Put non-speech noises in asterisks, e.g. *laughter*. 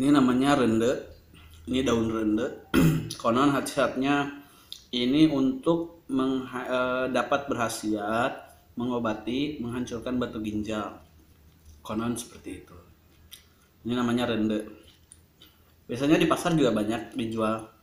ini namanya rende ini daun rende *clears throat* konon khasiatnya ini untuk eh, dapat berhasiat mengobati menghancurkan batu ginjal konon seperti itu ini namanya rende biasanya di pasar juga banyak dijual